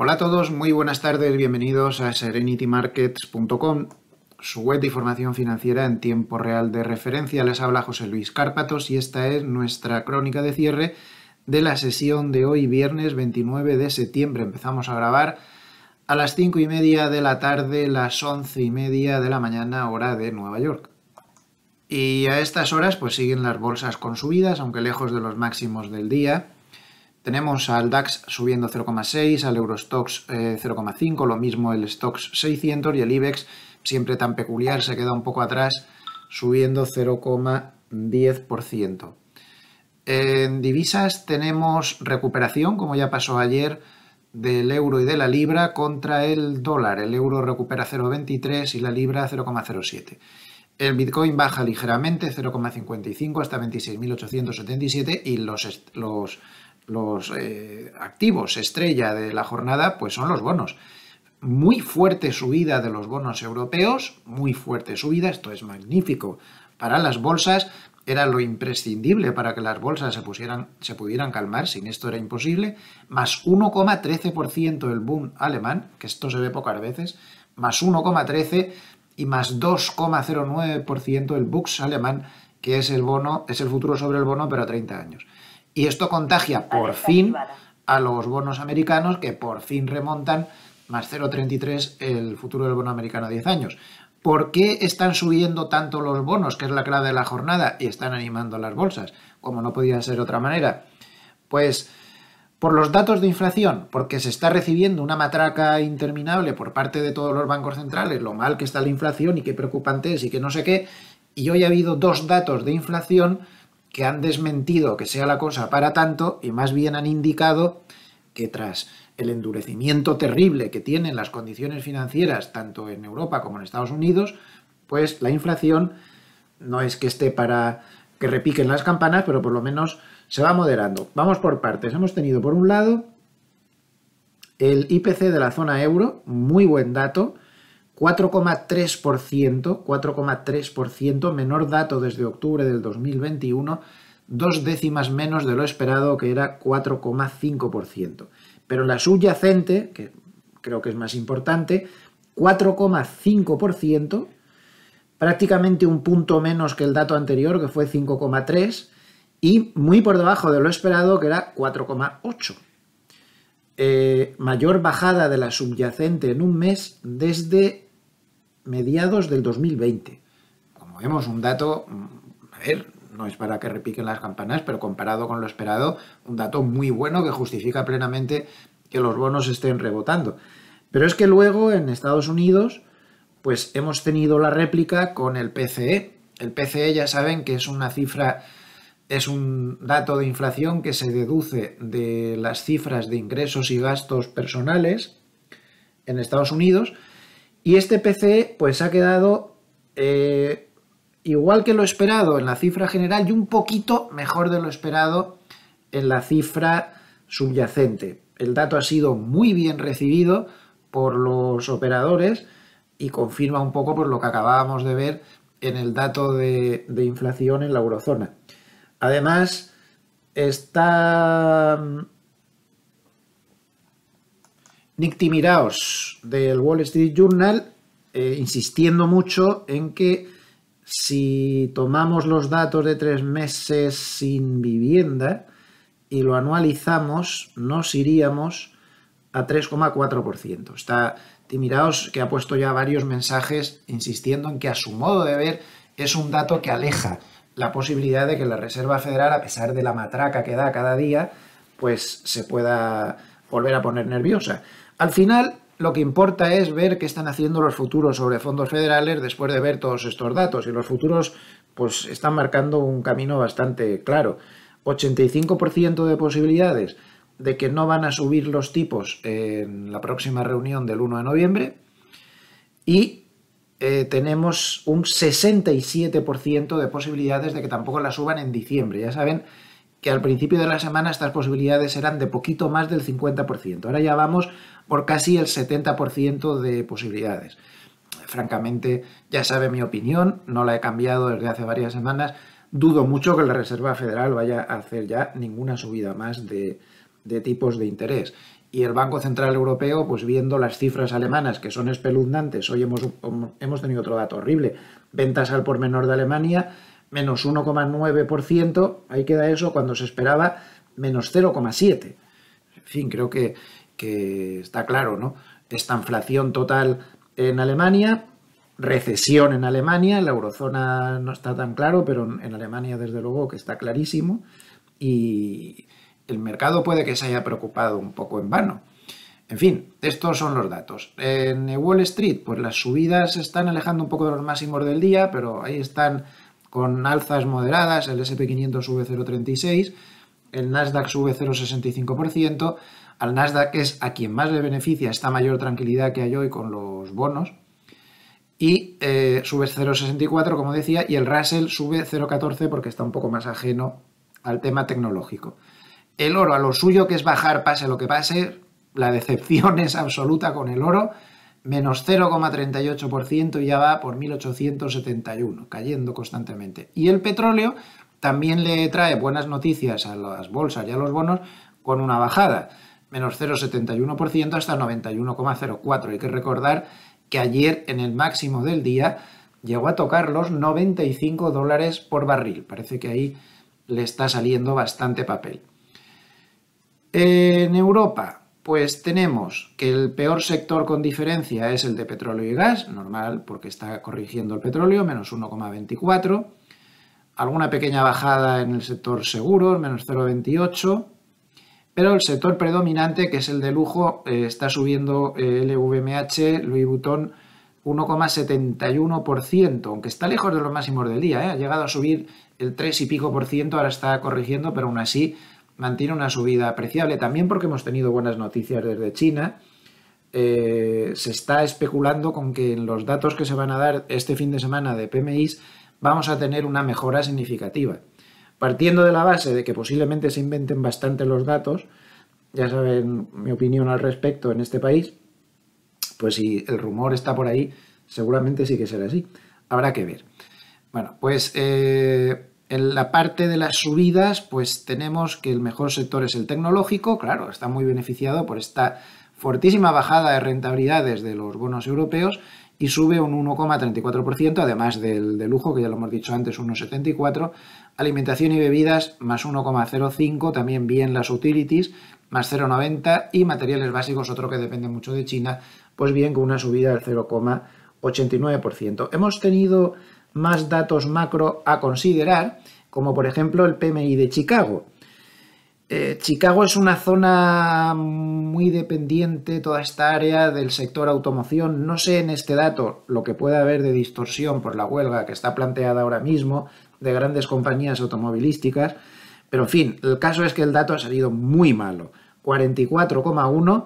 Hola a todos, muy buenas tardes, bienvenidos a serenitymarkets.com, su web de información financiera en tiempo real de referencia. Les habla José Luis Cárpatos y esta es nuestra crónica de cierre de la sesión de hoy, viernes 29 de septiembre. Empezamos a grabar a las 5 y media de la tarde, las 11 y media de la mañana, hora de Nueva York. Y a estas horas pues siguen las bolsas con subidas, aunque lejos de los máximos del día tenemos al DAX subiendo 0,6, al Eurostox 0,5, eh, lo mismo el Stox 600 y el IBEX, siempre tan peculiar, se queda un poco atrás, subiendo 0,10%. En divisas tenemos recuperación, como ya pasó ayer, del euro y de la libra contra el dólar. El euro recupera 0,23 y la libra 0,07. El Bitcoin baja ligeramente, 0,55 hasta 26.877 y los, los eh, activos estrella de la jornada pues son los bonos. Muy fuerte subida de los bonos europeos, muy fuerte subida, esto es magnífico para las bolsas, era lo imprescindible para que las bolsas se, pusieran, se pudieran calmar, sin esto era imposible, más 1,13% el boom alemán, que esto se ve pocas veces, más 1,13 y más 2,09% el Bux alemán, que es el bono, es el futuro sobre el bono, pero a 30 años. Y esto contagia por fin a los bonos americanos que por fin remontan más 0,33 el futuro del bono americano a 10 años. ¿Por qué están subiendo tanto los bonos, que es la clave de la jornada, y están animando las bolsas? Como no podía ser de otra manera. Pues por los datos de inflación, porque se está recibiendo una matraca interminable por parte de todos los bancos centrales, lo mal que está la inflación y qué preocupante es y que no sé qué. Y hoy ha habido dos datos de inflación que han desmentido que sea la cosa para tanto y más bien han indicado que tras el endurecimiento terrible que tienen las condiciones financieras tanto en Europa como en Estados Unidos, pues la inflación no es que esté para que repiquen las campanas, pero por lo menos se va moderando. Vamos por partes. Hemos tenido por un lado el IPC de la zona euro, muy buen dato, 4,3%, 4,3%, menor dato desde octubre del 2021, dos décimas menos de lo esperado, que era 4,5%. Pero la subyacente, que creo que es más importante, 4,5%, prácticamente un punto menos que el dato anterior, que fue 5,3%, y muy por debajo de lo esperado, que era 4,8%. Eh, mayor bajada de la subyacente en un mes desde mediados del 2020. Como vemos, un dato, mm, a ver, no es para que repiquen las campanas, pero comparado con lo esperado, un dato muy bueno que justifica plenamente que los bonos estén rebotando. Pero es que luego en Estados Unidos, pues hemos tenido la réplica con el PCE. El PCE ya saben que es una cifra, es un dato de inflación que se deduce de las cifras de ingresos y gastos personales en Estados Unidos y este PCE pues ha quedado eh, igual que lo esperado en la cifra general y un poquito mejor de lo esperado en la cifra subyacente. El dato ha sido muy bien recibido por los operadores y confirma un poco por pues, lo que acabábamos de ver en el dato de inflación en la eurozona. Además, está Nick Timiraos del Wall Street Journal, eh, insistiendo mucho en que si tomamos los datos de tres meses sin vivienda y lo anualizamos, nos iríamos a 3,4%. Está Timiraos que ha puesto ya varios mensajes insistiendo en que a su modo de ver es un dato que aleja la posibilidad de que la Reserva Federal, a pesar de la matraca que da cada día, pues se pueda volver a poner nerviosa. Al final, lo que importa es ver qué están haciendo los futuros sobre fondos federales después de ver todos estos datos. Y los futuros pues están marcando un camino bastante claro. 85% de posibilidades de que no van a subir los tipos en la próxima reunión del 1 de noviembre y eh, tenemos un 67% de posibilidades de que tampoco la suban en diciembre. Ya saben al principio de la semana estas posibilidades eran de poquito más del 50%. Ahora ya vamos por casi el 70% de posibilidades. Francamente, ya sabe mi opinión, no la he cambiado desde hace varias semanas. Dudo mucho que la Reserva Federal vaya a hacer ya ninguna subida más de, tipos de interés. Y el Banco Central Europeo, pues viendo las cifras alemanas que son espeluznantes, hoy hemos, hemos tenido otro dato horrible, ventas al por menor de Alemania, menos 1,9%, ahí queda eso cuando se esperaba menos 0,7%. En fin, creo que, que está claro, ¿no? Esta inflación total en Alemania, recesión en Alemania, la eurozona no está tan claro, pero en Alemania desde luego que está clarísimo y el mercado puede que se haya preocupado un poco en vano. En fin, estos son los datos. En Wall Street, pues las subidas se están alejando un poco de los máximos del día, pero ahí están con alzas moderadas, el SP500 sube 0,36, el Nasdaq sube 0,65%, al Nasdaq es a quien más le beneficia esta mayor tranquilidad que hay hoy con los bonos, y eh, sube 0,64 como decía, y el Russell sube 0,14 porque está un poco más ajeno al tema tecnológico. El oro a lo suyo que es bajar pase lo que pase, la decepción es absoluta con el oro, menos 0,38% y ya va por 1871, cayendo constantemente. Y el petróleo también le trae buenas noticias a las bolsas y a los bonos con una bajada, menos 0,71% hasta 91,04. Hay que recordar que ayer en el máximo del día llegó a tocar los 95 dólares por barril. Parece que ahí le está saliendo bastante papel. En Europa, pues tenemos que el peor sector con diferencia es el de petróleo y gas, normal porque está corrigiendo el petróleo, menos 1,24. Alguna pequeña bajada en el sector seguro, menos 0,28. Pero el sector predominante, que es el de lujo, eh, está subiendo eh, el LVMH, e Louis Vuitton, 1,71%, aunque está lejos de los máximos del día, eh. ha llegado a subir el 3 y pico por ciento, ahora está corrigiendo, pero aún así mantiene una subida apreciable, también porque hemos tenido buenas noticias desde China. Eh, se está especulando con que en los datos que se van a dar este fin de semana de PMIs vamos a tener una mejora significativa. Partiendo de la base de que posiblemente se inventen bastante los datos, ya saben mi opinión al respecto en este país, pues si el rumor está por ahí, seguramente sí que será así. Habrá que ver. Bueno, pues eh, en la parte de las subidas, pues tenemos que el mejor sector es el tecnológico, claro, está muy beneficiado por esta fortísima bajada de rentabilidades de los bonos europeos y sube un 1,34%, además del de lujo, que ya lo hemos dicho antes, 1,74%, alimentación y bebidas más 1,05%, también bien las utilities, más 0,90% y materiales básicos, otro que depende mucho de China, pues bien con una subida del 0,89%. Hemos tenido más datos macro a considerar, como por ejemplo el PMI de Chicago. Eh, Chicago es una zona muy dependiente, toda esta área del sector automoción. No sé en este dato lo que pueda haber de distorsión por la huelga que está planteada ahora mismo de grandes compañías automovilísticas, pero en fin, el caso es que el dato ha salido muy malo, 44,1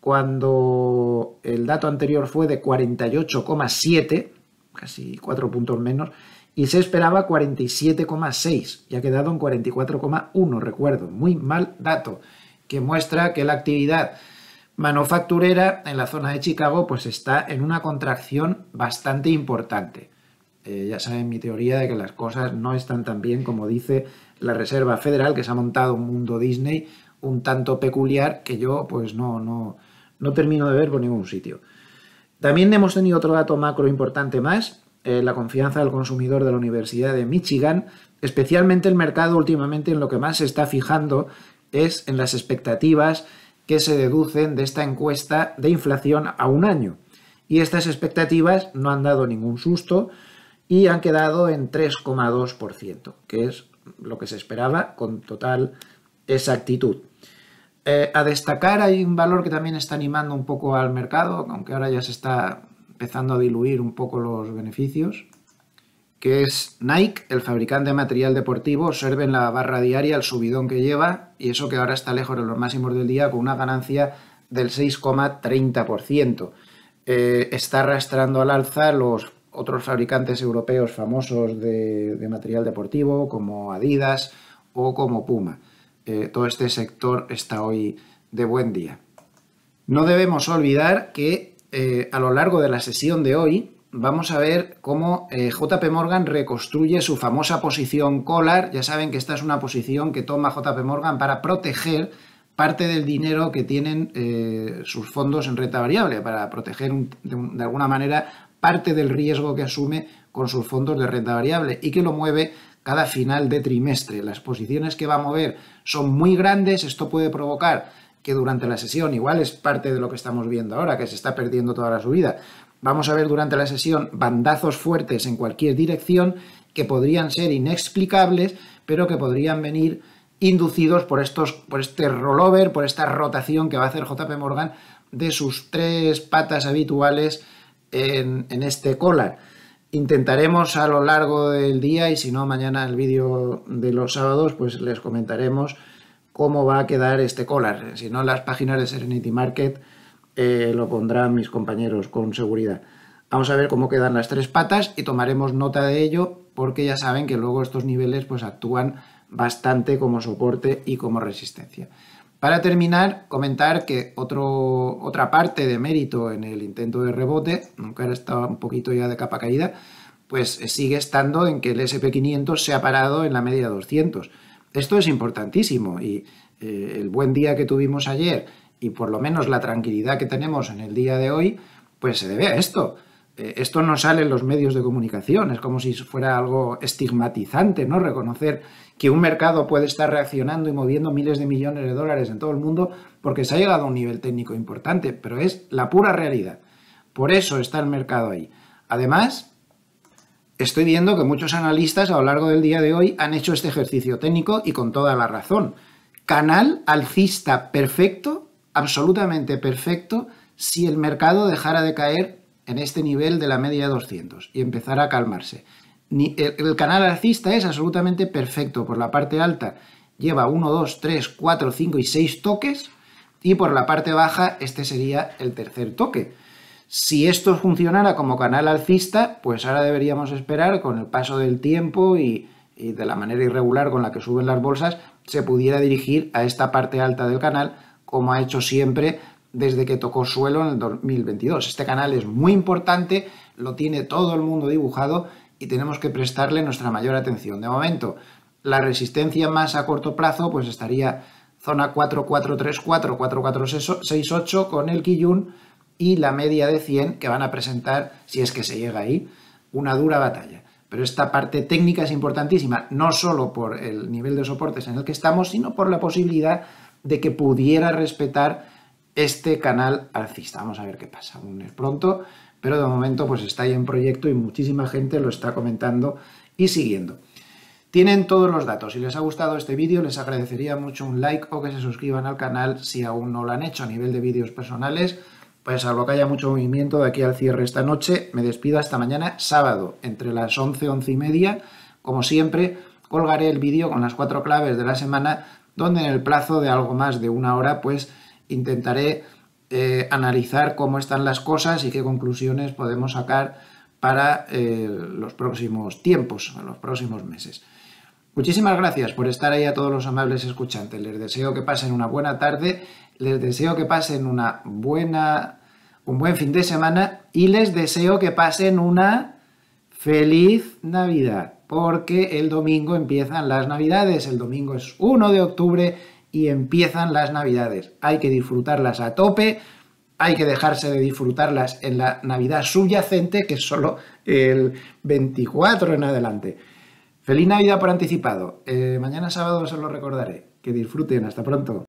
cuando el dato anterior fue de 48,7 casi cuatro puntos menos, y se esperaba 47,6 y ha quedado en 44,1, recuerdo, muy mal dato, que muestra que la actividad manufacturera en la zona de Chicago pues está en una contracción bastante importante. Eh, ya saben mi teoría de que las cosas no están tan bien como dice la Reserva Federal, que se ha montado un mundo Disney un tanto peculiar que yo pues no, no, no termino de ver por ningún sitio. También hemos tenido otro dato macro importante más, eh, la confianza del consumidor de la Universidad de Michigan. Especialmente el mercado últimamente en lo que más se está fijando es en las expectativas que se deducen de esta encuesta de inflación a un año. Y estas expectativas no han dado ningún susto y han quedado en 3,2%, que es lo que se esperaba con total exactitud. Eh, a destacar hay un valor que también está animando un poco al mercado, aunque ahora ya se está empezando a diluir un poco los beneficios, que es Nike, el fabricante de material deportivo. en la barra diaria, el subidón que lleva, y eso que ahora está lejos de los máximos del día, con una ganancia del 6,30%. Eh, está arrastrando al alza los otros fabricantes europeos famosos de material deportivo, como Adidas o como Puma. Eh, todo este sector está hoy de buen día. No debemos olvidar que eh, a lo largo de la sesión de hoy vamos a ver cómo eh, JP Morgan reconstruye su famosa posición collar. Ya saben que esta es una posición que toma JP Morgan para proteger parte del dinero que tienen eh, sus fondos en renta variable para proteger de, de, alguna manera parte del riesgo que asume con sus fondos de renta variable y que lo mueve cada final de trimestre. Las posiciones que va a mover son muy grandes, esto puede provocar que durante la sesión, igual es parte de lo que estamos viendo ahora, que se está perdiendo toda la subida, vamos a ver durante la sesión bandazos fuertes en cualquier dirección que podrían ser inexplicables, pero que podrían venir inducidos por, estos, por este rollover, por esta rotación que va a hacer JP Morgan de sus tres patas habituales en, este collar. Intentaremos a lo largo del día y si no mañana el vídeo de los sábados pues les comentaremos cómo va a quedar este collar. Si no las páginas de Serenity Market eh, lo pondrán mis compañeros con seguridad. Vamos a ver cómo quedan las tres patas y tomaremos nota de ello porque ya saben que luego estos niveles pues actúan bastante como soporte y como resistencia. Para terminar, comentar que otro, otra parte de mérito en el intento de rebote, aunque ahora estaba un poquito ya de capa caída, pues sigue estando en que el SP500 se ha parado en la media 200. Esto es importantísimo y eh, el buen día que tuvimos ayer y por lo menos la tranquilidad que tenemos en el día de hoy, pues se debe a esto. Eh, esto no sale en los medios de comunicación, es como si fuera algo estigmatizante, ¿no? Reconocer que un mercado puede estar reaccionando y moviendo miles de millones de dólares en todo el mundo porque se ha llegado a un nivel técnico importante, pero es la pura realidad. Por eso está el mercado ahí. Además, estoy viendo que muchos analistas a lo largo del día de hoy han hecho este ejercicio técnico y con toda la razón. Canal alcista perfecto, absolutamente perfecto, si el mercado dejara de caer en este nivel de la media de 200 y empezar a calmarse. el, canal alcista es absolutamente perfecto. Por la parte alta lleva 1, 2, 3, 4, 5 y 6 toques y por la parte baja este sería el tercer toque. Si esto funcionara como canal alcista, pues ahora deberíamos esperar con el paso del tiempo y, y de la manera irregular con la que suben las bolsas, se pudiera dirigir a esta parte alta del canal, como ha hecho siempre desde que tocó suelo en el 2022. Este canal es muy importante, lo tiene todo el mundo dibujado y tenemos que prestarle nuestra mayor atención. De momento, la resistencia más a corto plazo pues estaría zona 4434, 4468 con el Kiyun y la media de 100 que van a presentar, si es que se llega ahí, una dura batalla. Pero esta parte técnica es importantísima, no solo por el nivel de soportes en el que estamos, sino por la posibilidad de que pudiera respetar este canal alcista. Vamos a ver qué pasa, aún es pronto, pero de momento pues está ahí en proyecto y muchísima gente lo está comentando y siguiendo. Tienen todos los datos. Si les ha gustado este vídeo, les agradecería mucho un like o que se suscriban al canal si aún no lo han hecho a nivel de vídeos personales. Pues salvo que haya mucho movimiento de aquí al cierre esta noche, me despido hasta mañana sábado, entre las 11, 11 y media. Como siempre, colgaré el vídeo con las cuatro claves de la semana, donde en el plazo de algo más de una hora, pues intentaré eh, analizar cómo están las cosas y qué conclusiones podemos sacar para eh, los próximos tiempos, los próximos meses. Muchísimas gracias por estar ahí a todos los amables escuchantes. Les deseo que pasen una buena tarde, les deseo que pasen una buena, un buen fin de semana y les deseo que pasen una feliz Navidad, porque el domingo empiezan las Navidades, el domingo es 1 de octubre y empiezan las navidades. Hay que disfrutarlas a tope, hay que dejarse de disfrutarlas en la Navidad subyacente, que es solo el 24 en adelante. Feliz Navidad por anticipado. Eh, mañana sábado se lo recordaré. Que disfruten. Hasta pronto.